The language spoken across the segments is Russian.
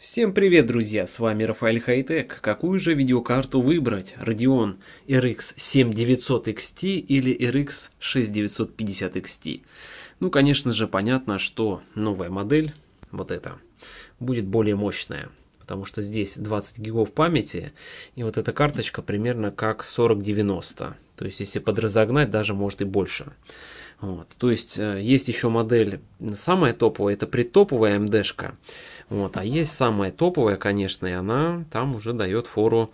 Всем привет, друзья! С вами Рафаэль Хайтек. Какую же видеокарту выбрать? Radeon RX 7900 XT или RX 6950 XT? Ну, конечно же, понятно, что новая модель, вот эта, будет более мощная. Потому что здесь 20 гигов памяти, и вот эта карточка примерно как 4090. То есть, если подразогнать, даже может и больше. Вот. То есть, э, есть еще модель самая топовая, это притоповая МДшка. Вот. А есть самая топовая, конечно, и она там уже дает фору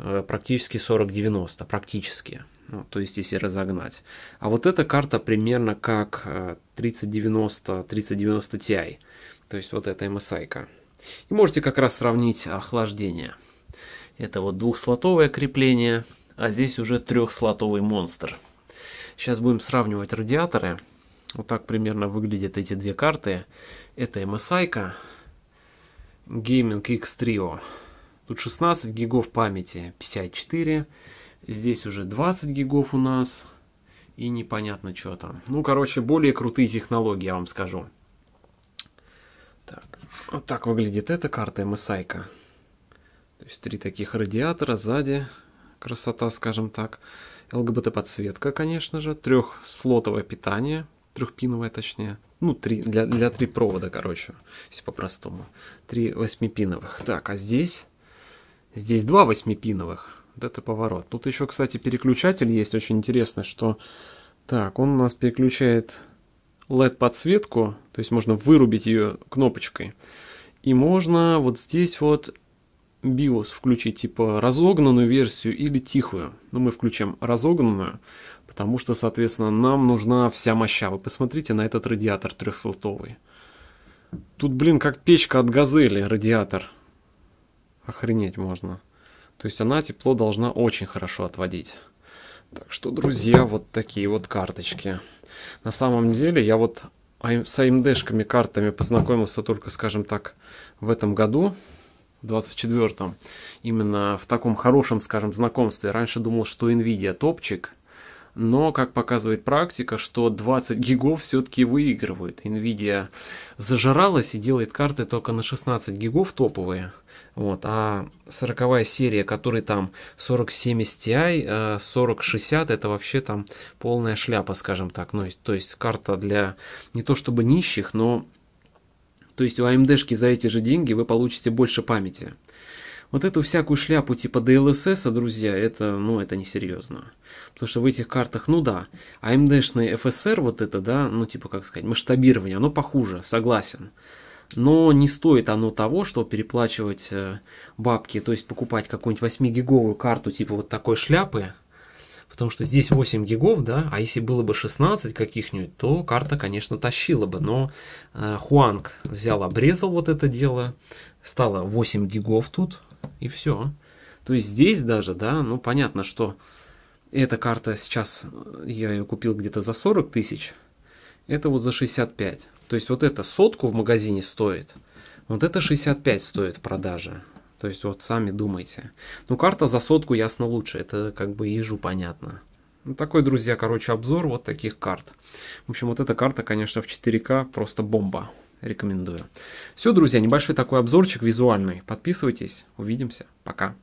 э, практически 40-90, практически. Ну, то есть, если разогнать. А вот эта карта примерно как 3090, э, 3090 Ti. То есть, вот эта MSI. -ка. И можете как раз сравнить охлаждение. Это вот двухслотовое крепление – а здесь уже трехслотовый монстр. Сейчас будем сравнивать радиаторы. Вот так примерно выглядят эти две карты. Это msi Gaming X Trio. Тут 16 гигов памяти, 54. Здесь уже 20 гигов у нас. И непонятно, что там. Ну, короче, более крутые технологии, я вам скажу. Так, вот так выглядит эта карта MSI-ка. То есть три таких радиатора сзади, красота, скажем так. ЛГБТ-подсветка, конечно же, трехслотовое питание, трехпиновое точнее. Ну, три, для, для три провода, короче, если по-простому. Три восьмипиновых. Так, а здесь? Здесь два восьмипиновых. Вот это поворот. Тут еще, кстати, переключатель есть, очень интересно, что... Так, он у нас переключает LED-подсветку, то есть можно вырубить ее кнопочкой. И можно вот здесь вот BIOS включить типа разогнанную версию или тихую. Но ну, мы включим разогнанную, потому что, соответственно, нам нужна вся моща. Вы посмотрите на этот радиатор трехслотовый. Тут, блин, как печка от газели радиатор. Охренеть можно. То есть она тепло должна очень хорошо отводить. Так что, друзья, вот такие вот карточки. На самом деле, я вот с AMD-шками картами познакомился только, скажем так, в этом году. 24-м, именно в таком хорошем, скажем, знакомстве. Раньше думал, что Nvidia топчик, но, как показывает практика, что 20 гигов все-таки выигрывают. Nvidia зажиралась и делает карты только на 16 гигов топовые. Вот, а 40 серия, которой там 4070 Ti, 4060, это вообще там полная шляпа, скажем так. Ну, то есть карта для не то чтобы нищих, но то есть у AMD-шки а за эти же деньги вы получите больше памяти. Вот эту всякую шляпу типа DLSS, друзья, это, ну, это несерьезно. Потому что в этих картах, ну да, AMD-шный а FSR вот это, да, ну, типа, как сказать, масштабирование, оно похуже, согласен. Но не стоит оно того, что переплачивать э, бабки, то есть покупать какую-нибудь 8-гиговую карту типа вот такой шляпы, потому что здесь 8 гигов, да, а если было бы 16 каких-нибудь, то карта, конечно, тащила бы, но э, Хуанг взял, обрезал вот это дело, стало 8 гигов тут, и все. То есть здесь даже, да, ну понятно, что эта карта сейчас, э, я ее купил где-то за 40 тысяч, это вот за 65. То есть вот эта сотку в магазине стоит, вот это 65 стоит в продаже. То есть вот сами думайте. Ну, карта за сотку ясно лучше, это как бы ежу понятно. Ну, такой, друзья, короче, обзор вот таких карт. В общем, вот эта карта, конечно, в 4К просто бомба. Рекомендую. Все, друзья, небольшой такой обзорчик визуальный. Подписывайтесь, увидимся, пока.